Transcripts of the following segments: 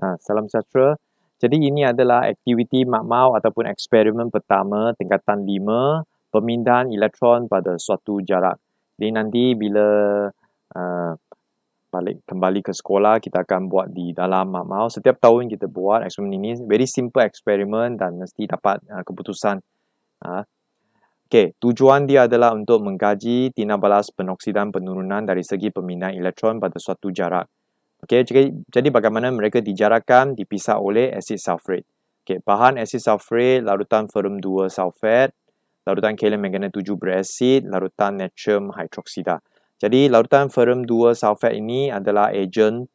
Ha, salam sejahtera. Jadi ini adalah aktiviti makmau ataupun eksperimen pertama tingkatan 5 pemindahan elektron pada suatu jarak. Jadi nanti bila uh, balik kembali ke sekolah kita akan buat di dalam makmau. Setiap tahun kita buat eksperimen ini. Very simple eksperimen dan mesti dapat uh, keputusan. Uh, ha. okay. Tujuan dia adalah untuk mengkaji tindak balas penoksidan penurunan dari segi pemindahan elektron pada suatu jarak. Okay, jadi, jadi bagaimana mereka dijarakan dipisah oleh asid sulfate. Okay, bahan asid sulfate larutan ferum 2 sulfat, larutan kalium manganat 7 berasid, larutan natrium hidroksida. Jadi larutan ferum 2 sulfat ini adalah ejen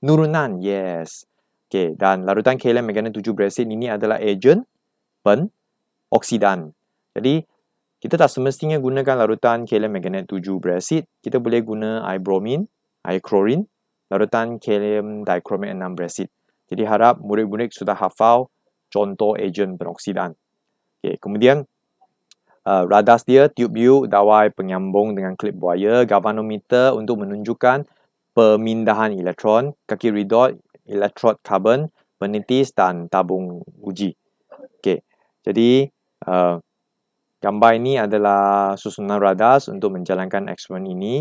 nurunan, Yes. Okay, dan larutan kalium manganat 7 berasid ini adalah ejen oksidan. Jadi kita tak semestinya gunakan larutan kalium manganat 7 berasid. Kita boleh guna ibromin air klorin, larutan kalium dichromate enam brasid. Jadi harap murid-murid sudah hafal contoh ejen peroksidan. Okay, kemudian uh, radas dia tube you dawai penyambung dengan klip buaya galvanometer untuk menunjukkan pemindahan elektron kaki redot elektrod karbon penitis dan tabung uji. Okay, jadi uh, gambar ini adalah susunan radas untuk menjalankan eksperimen ini.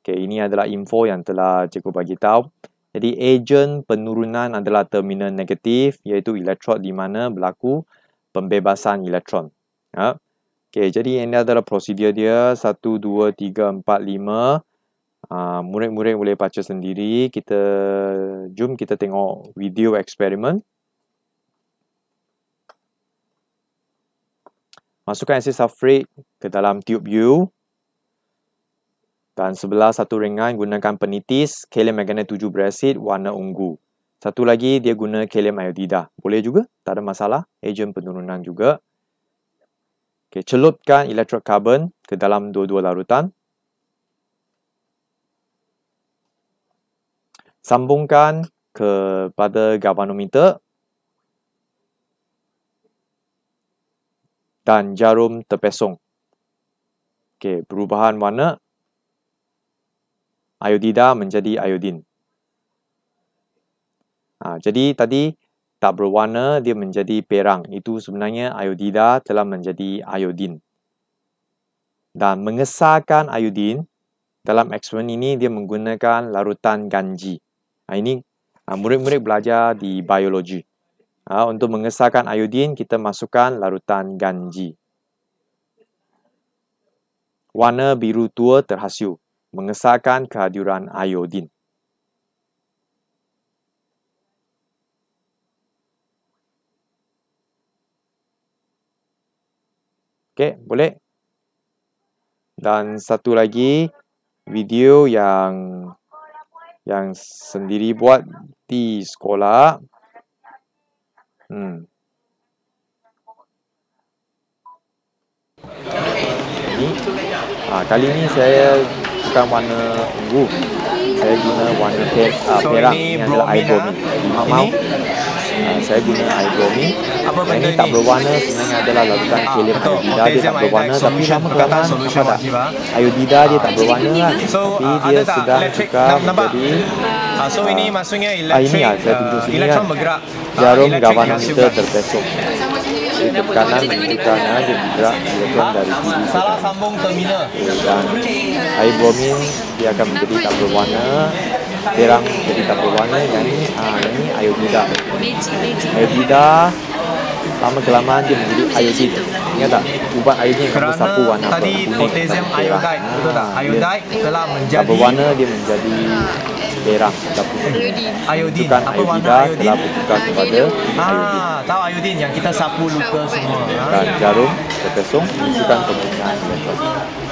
Okay, ini adalah info yang telah cikgu bagi tahu. Jadi agen penurunan adalah terminal negatif iaitu elektrod di mana berlaku pembebasan elektron. Ya. Okay, jadi ini adalah prosedur dia 1 2 3 4 5. murid-murid boleh baca sendiri. Kita jom kita tengok video eksperimen. Masukkan asid sulfuric ke dalam tube U. Dan sebelah satu ringan gunakan penitis kalium magnet 7 berasid warna ungu. Satu lagi dia guna kalium iodida. Boleh juga, tak ada masalah. Ejen penurunan juga. Okay, celupkan elektrod karbon ke dalam dua-dua larutan. Sambungkan kepada galvanometer. Dan jarum terpesong. Okay, perubahan warna iodida menjadi iodin. Ha, jadi tadi tak berwarna dia menjadi perang. Itu sebenarnya iodida telah menjadi iodin. Dan mengesahkan iodin dalam eksperimen ini dia menggunakan larutan ganji. Ha, ini ha, murid-murid belajar di biologi. Ha, untuk mengesahkan iodin kita masukkan larutan ganji. Warna biru tua terhasil mengesahkan kehadiran iodin. Okey, boleh? Dan satu lagi video yang yang sendiri buat di sekolah. Hmm. Ini. Ah, kali ini saya menggunakan warna ungu saya guna warna per, uh, ah, perak so, ini yang adalah eye bromine lima ya? mau uh, saya guna eye bromine apa benda ini tak berwarna sebenarnya adalah larutan ah, kalium iodida dia tak ah. berwarna tapi lama kelamaan apa tak iodida dia tak berwarna lah tapi dia sudah juga jadi so ini maksudnya elektrik uh, ini lah saya tunjuk kan? jarum galvanometer terbesok ke ya, tekanan ke ya, dia bergerak elektron dari sisi salah sambung dan air bromin dia akan menjadi tak berwarna terang menjadi tak berwarna yang ini, ah, ini iodida iodida lama-kelamaan dia menjadi iodide. Ingat tak? Ubat kan kan iodide yang ah, kerana sapu warna tadi warna kuning, potassium iodide, betul tak? Iodide telah menjadi berwarna dia menjadi ah, eh. merah atau putih. Iodide. Apa warna iodide? Telah kepada ha, iodide. Ah, tahu iodide yang kita sapu luka semua. Dan jarum, ha? jarum terkesung menunjukkan kebunan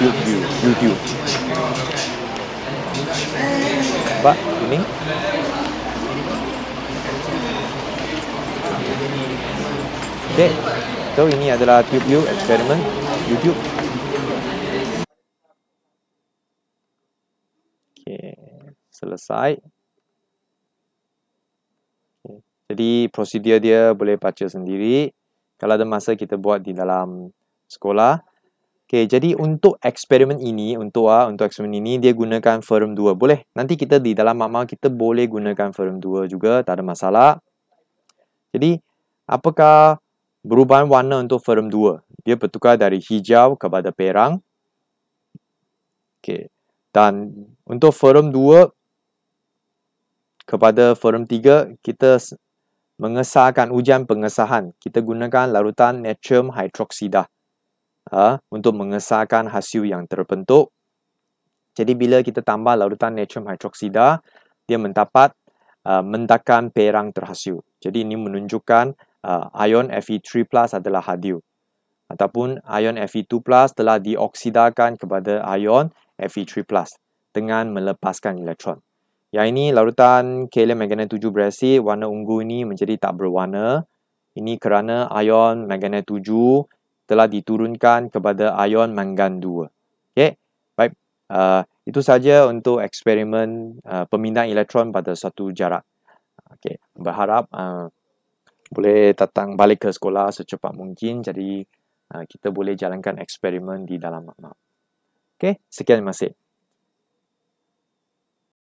YouTube. YouTube. Ubat ini. Okay, So ini adalah tube view experiment YouTube. Okay, selesai. Okay. Jadi prosedur dia boleh baca sendiri. Kalau ada masa kita buat di dalam sekolah. okay. jadi untuk eksperimen ini, untuk ah untuk eksperimen ini dia gunakan firm 2. Boleh. Nanti kita di dalam makmal kita boleh gunakan firm 2 juga, tak ada masalah. Jadi, apakah Perubahan warna untuk firm 2. Dia bertukar dari hijau kepada perang. okay. Dan untuk firm 2 kepada firm 3, kita mengesahkan ujian pengesahan. Kita gunakan larutan natrium hidroksida ha, untuk mengesahkan hasil yang terbentuk. Jadi bila kita tambah larutan natrium hidroksida, dia mendapat uh, mendakan perang terhasil. Jadi ini menunjukkan uh, ion Fe3+ adalah hadiu ataupun ion Fe2+ telah dioksidakan kepada ion Fe3+ dengan melepaskan elektron. Yang ini larutan kalium manganet 7 berasi warna ungu ini menjadi tak berwarna. Ini kerana ion manganet 7 telah diturunkan kepada ion mangan 2. Okey. Baik. Uh, itu saja untuk eksperimen uh, pemindahan elektron pada satu jarak. Okay, berharap uh, boleh datang balik ke sekolah secepat mungkin jadi uh, kita boleh jalankan eksperimen di dalam makmal. Okay, sekian terima